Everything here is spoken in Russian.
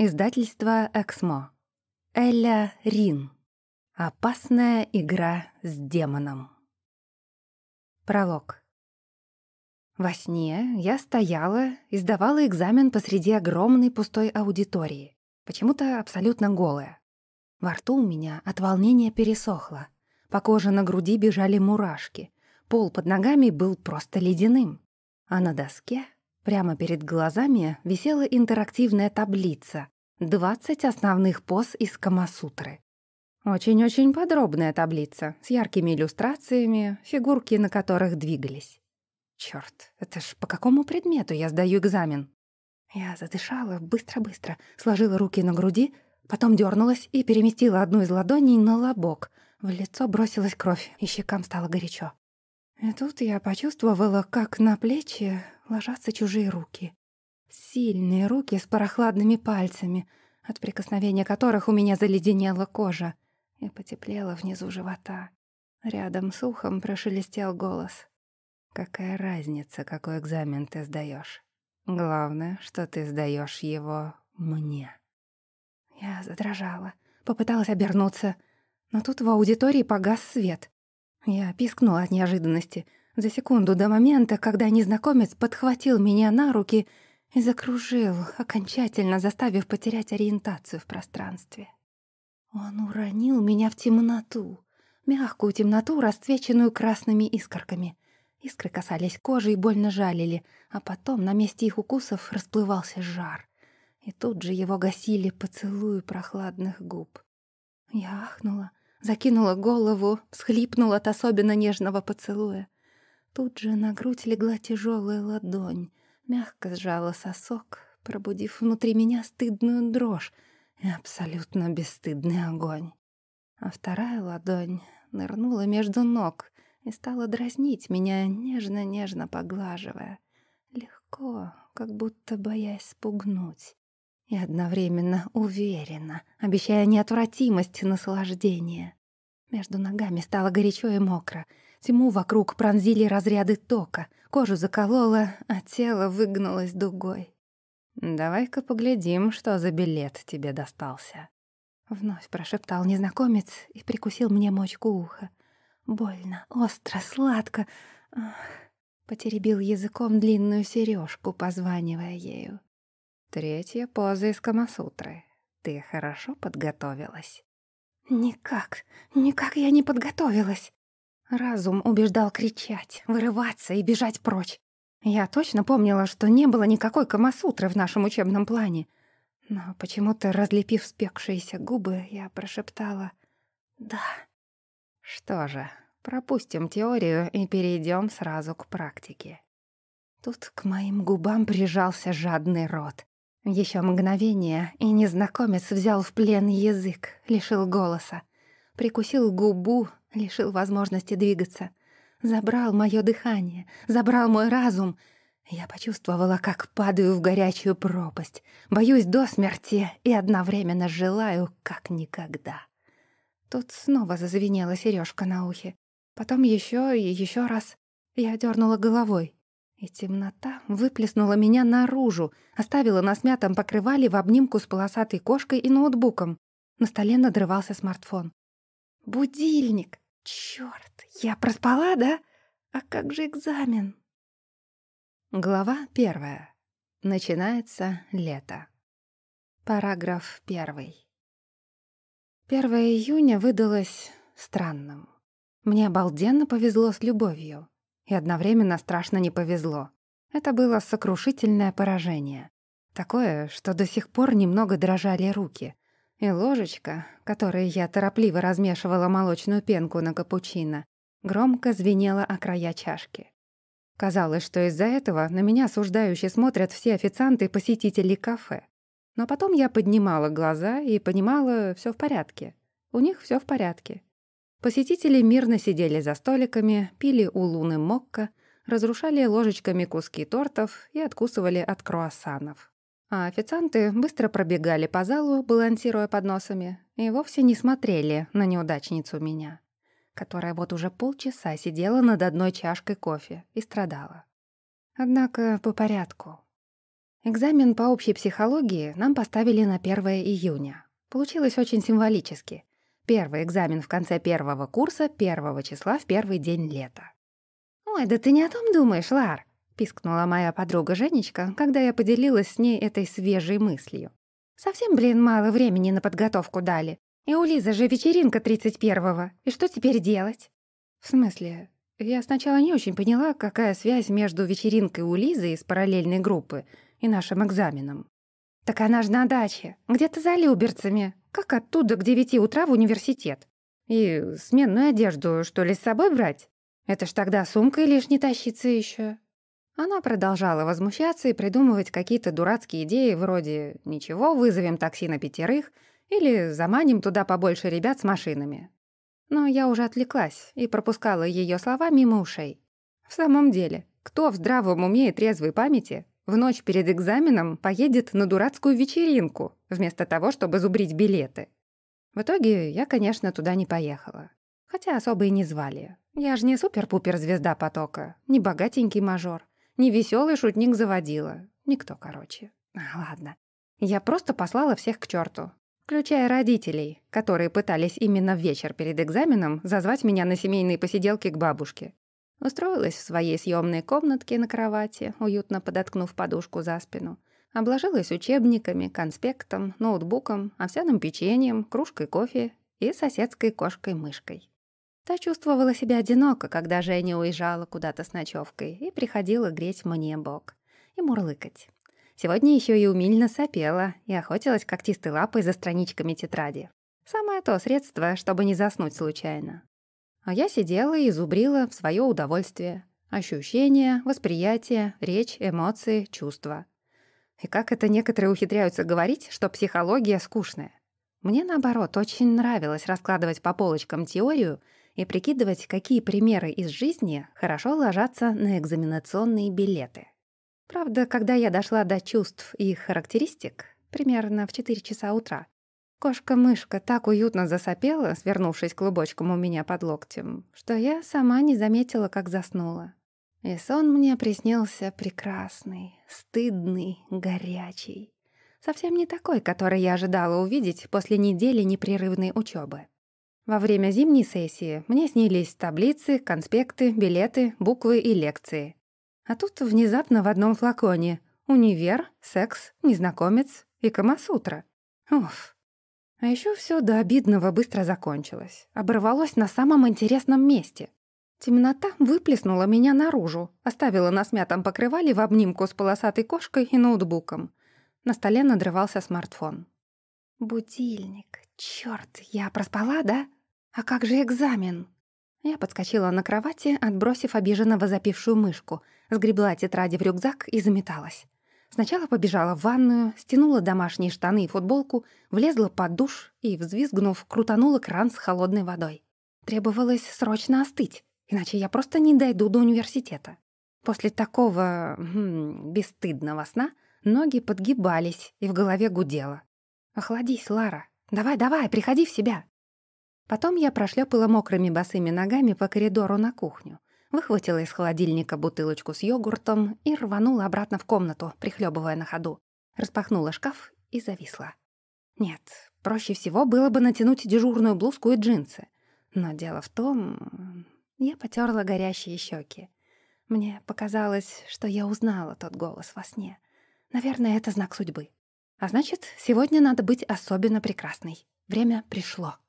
Издательство «Эксмо». Эля Рин. Опасная игра с демоном. Пролог. Во сне я стояла и сдавала экзамен посреди огромной пустой аудитории, почему-то абсолютно голая. Во рту у меня от волнения пересохло, по коже на груди бежали мурашки, пол под ногами был просто ледяным, а на доске Прямо перед глазами висела интерактивная таблица двадцать основных поз из Камасутры». Очень-очень подробная таблица, с яркими иллюстрациями, фигурки на которых двигались. Черт, это ж по какому предмету я сдаю экзамен? Я задышала быстро-быстро, сложила руки на груди, потом дернулась и переместила одну из ладоней на лобок. В лицо бросилась кровь, и щекам стало горячо. И тут я почувствовала, как на плечи ложатся чужие руки. Сильные руки с прохладными пальцами, от прикосновения которых у меня заледенела кожа и потеплело внизу живота. Рядом с ухом прошелестел голос. «Какая разница, какой экзамен ты сдаешь? Главное, что ты сдаешь его мне». Я задрожала, попыталась обернуться, но тут в аудитории погас свет. Я пискнула от неожиданности — за секунду до момента, когда незнакомец подхватил меня на руки и закружил, окончательно заставив потерять ориентацию в пространстве. Он уронил меня в темноту, мягкую темноту, расцвеченную красными искорками. Искры касались кожи и больно жалили, а потом на месте их укусов расплывался жар. И тут же его гасили поцелуи прохладных губ. Я ахнула, закинула голову, всхлипнула от особенно нежного поцелуя — Тут же на грудь легла тяжелая ладонь, мягко сжала сосок, пробудив внутри меня стыдную дрожь и абсолютно бесстыдный огонь. А вторая ладонь нырнула между ног и стала дразнить меня, нежно-нежно поглаживая. Легко, как будто боясь спугнуть. И одновременно уверенно, обещая неотвратимость наслаждения. Между ногами стало горячо и мокро. Тьму вокруг пронзили разряды тока. Кожу закололо, а тело выгнулось дугой. «Давай-ка поглядим, что за билет тебе достался». Вновь прошептал незнакомец и прикусил мне мочку уха. Больно, остро, сладко. Потеребил языком длинную сережку, позванивая ею. «Третья поза из Камасутры. Ты хорошо подготовилась?» «Никак, никак я не подготовилась!» Разум убеждал кричать, вырываться и бежать прочь. Я точно помнила, что не было никакой камасутры в нашем учебном плане. Но почему-то, разлепив спекшиеся губы, я прошептала «Да». Что же, пропустим теорию и перейдем сразу к практике. Тут к моим губам прижался жадный рот. Еще мгновение, и незнакомец взял в плен язык, лишил голоса, прикусил губу, лишил возможности двигаться, забрал мое дыхание, забрал мой разум. Я почувствовала, как падаю в горячую пропасть, боюсь до смерти и одновременно желаю, как никогда. Тут снова зазвенела сережка на ухе. Потом еще и еще раз я дернула головой. И темнота выплеснула меня наружу, оставила на смятом покрывале в обнимку с полосатой кошкой и ноутбуком. На столе надрывался смартфон. «Будильник! Чёрт! Я проспала, да? А как же экзамен?» Глава первая. Начинается лето. Параграф первый. Первое июня выдалось странным. Мне обалденно повезло с любовью и одновременно страшно не повезло. Это было сокрушительное поражение. Такое, что до сих пор немного дрожали руки. И ложечка, которой я торопливо размешивала молочную пенку на капучино, громко звенела о края чашки. Казалось, что из-за этого на меня осуждающе смотрят все официанты и посетители кафе. Но потом я поднимала глаза и понимала, все в порядке. У них все в порядке. Посетители мирно сидели за столиками, пили у луны мокко, разрушали ложечками куски тортов и откусывали от круассанов. А официанты быстро пробегали по залу, балансируя подносами, и вовсе не смотрели на неудачницу меня, которая вот уже полчаса сидела над одной чашкой кофе и страдала. Однако по порядку. Экзамен по общей психологии нам поставили на 1 июня. Получилось очень символически. Первый экзамен в конце первого курса, первого числа в первый день лета. «Ой, да ты не о том думаешь, Лар!» — пискнула моя подруга Женечка, когда я поделилась с ней этой свежей мыслью. «Совсем, блин, мало времени на подготовку дали. И у Лизы же вечеринка 31-го. И что теперь делать?» «В смысле? Я сначала не очень поняла, какая связь между вечеринкой у Лизы из параллельной группы и нашим экзаменом. «Так она же на даче, где-то за Люберцами», как оттуда к девяти утра в университет? И сменную одежду, что ли, с собой брать? Это ж тогда сумкой лишней тащиться еще. Она продолжала возмущаться и придумывать какие-то дурацкие идеи вроде «ничего, вызовем такси на пятерых» или «заманим туда побольше ребят с машинами». Но я уже отвлеклась и пропускала ее слова мимо ушей. В самом деле, кто в здравом уме и трезвой памяти в ночь перед экзаменом поедет на дурацкую вечеринку, вместо того, чтобы зубрить билеты. В итоге я, конечно, туда не поехала. Хотя особо и не звали. Я же не супер-пупер-звезда потока, не богатенький мажор, не веселый шутник-заводила. Никто, короче. А, ладно. Я просто послала всех к черту, включая родителей, которые пытались именно в вечер перед экзаменом зазвать меня на семейные посиделки к бабушке. Устроилась в своей съемной комнатке на кровати, уютно подоткнув подушку за спину. Обложилась учебниками, конспектом, ноутбуком, овсяным печеньем, кружкой кофе и соседской кошкой-мышкой. Та чувствовала себя одиноко, когда Женя уезжала куда-то с ночевкой и приходила греть мне бок и мурлыкать. Сегодня еще и умильно сопела и охотилась когтистой лапой за страничками тетради. Самое то средство, чтобы не заснуть случайно. А я сидела и зубрила в свое удовольствие. Ощущения, восприятие, речь, эмоции, чувства. И как это некоторые ухитряются говорить, что психология скучная. Мне, наоборот, очень нравилось раскладывать по полочкам теорию и прикидывать, какие примеры из жизни хорошо ложатся на экзаменационные билеты. Правда, когда я дошла до чувств и их характеристик, примерно в 4 часа утра, Кошка-мышка так уютно засопела, свернувшись клубочком у меня под локтем, что я сама не заметила, как заснула. И сон мне приснился прекрасный, стыдный, горячий. Совсем не такой, который я ожидала увидеть после недели непрерывной учебы. Во время зимней сессии мне снились таблицы, конспекты, билеты, буквы и лекции. А тут внезапно в одном флаконе универ, секс, незнакомец и камасутра. Уф, а еще все до обидного быстро закончилось. Оборвалось на самом интересном месте. Темнота выплеснула меня наружу, оставила на смятом покрывале в обнимку с полосатой кошкой и ноутбуком. На столе надрывался смартфон. «Будильник. Черт, я проспала, да? А как же экзамен?» Я подскочила на кровати, отбросив обиженно возопившую мышку, сгребла тетради в рюкзак и заметалась. Сначала побежала в ванную, стянула домашние штаны и футболку, влезла под душ и, взвизгнув, крутанула кран с холодной водой. Требовалось срочно остыть, иначе я просто не дойду до университета. После такого хм, бесстыдного сна ноги подгибались и в голове гудело. «Охладись, Лара! Давай-давай, приходи в себя!» Потом я прошлепала мокрыми босыми ногами по коридору на кухню выхватила из холодильника бутылочку с йогуртом и рванула обратно в комнату, прихлебывая на ходу. Распахнула шкаф и зависла. Нет, проще всего было бы натянуть дежурную блузку и джинсы. Но дело в том... Я потерла горящие щеки. Мне показалось, что я узнала тот голос во сне. Наверное, это знак судьбы. А значит, сегодня надо быть особенно прекрасной. Время пришло.